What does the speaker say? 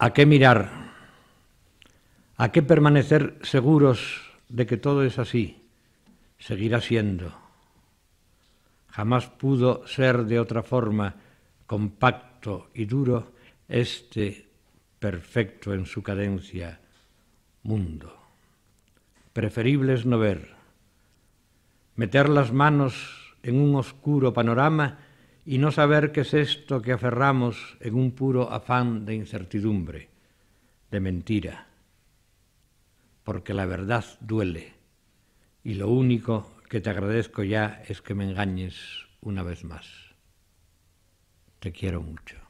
a qué mirar, a qué permanecer seguros de que todo es así, seguirá siendo. Jamás pudo ser de otra forma compacto y duro este perfecto en su cadencia mundo. Preferible es no ver, meter las manos en un oscuro panorama y no saber qué es esto que aferramos en un puro afán de incertidumbre, de mentira, porque la verdad duele y lo único que te agradezco ya es que me engañes una vez más. Te quiero mucho.